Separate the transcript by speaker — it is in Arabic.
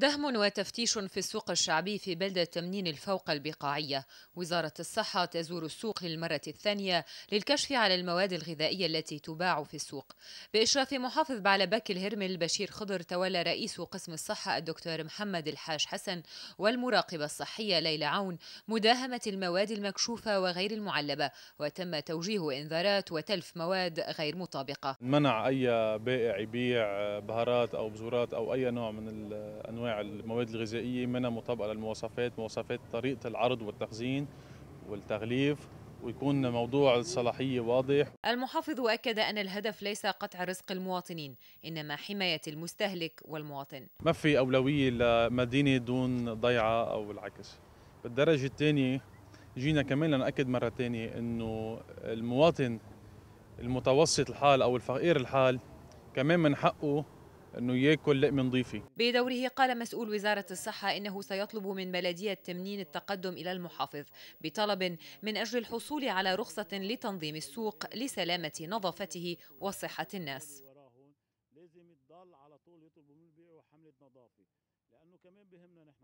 Speaker 1: دهم وتفتيش في السوق الشعبي في بلدة تمنين الفوق البقاعية وزارة الصحة تزور السوق للمرة الثانية للكشف على المواد الغذائية التي تباع في السوق بإشراف محافظ بعلبك الهرمل بشير خضر تولى رئيس قسم الصحة الدكتور محمد الحاج حسن والمراقبة الصحية ليلى عون مداهمة المواد المكشوفة وغير المعلبة وتم توجيه إنذارات وتلف مواد غير مطابقة
Speaker 2: منع أي بائع يبيع بهارات أو بزورات أو أي نوع من الأنواع انواع المواد الغذائيه منها مطابقه للمواصفات مواصفات طريقه العرض والتخزين والتغليف ويكون موضوع الصلاحية واضح
Speaker 1: المحافظ أكد أن الهدف ليس قطع رزق المواطنين إنما حماية المستهلك والمواطن
Speaker 2: ما في أولوية لمدينة دون ضيعة أو العكس بالدرجة الثانية جينا كمان لنأكد مرة ثانية أنه المواطن المتوسط الحال أو الفقير الحال كمان من حقه انه ياكل لقمه نظيفه.
Speaker 1: بدوره قال مسؤول وزاره الصحه انه سيطلب من بلديه تمنين التقدم الى المحافظ بطلب من اجل الحصول على رخصه لتنظيم السوق لسلامه نظافته وصحه الناس. لازم يضل على طول يطلبوا من البيع وحمله نظافه لانه كمان بهمنا نحن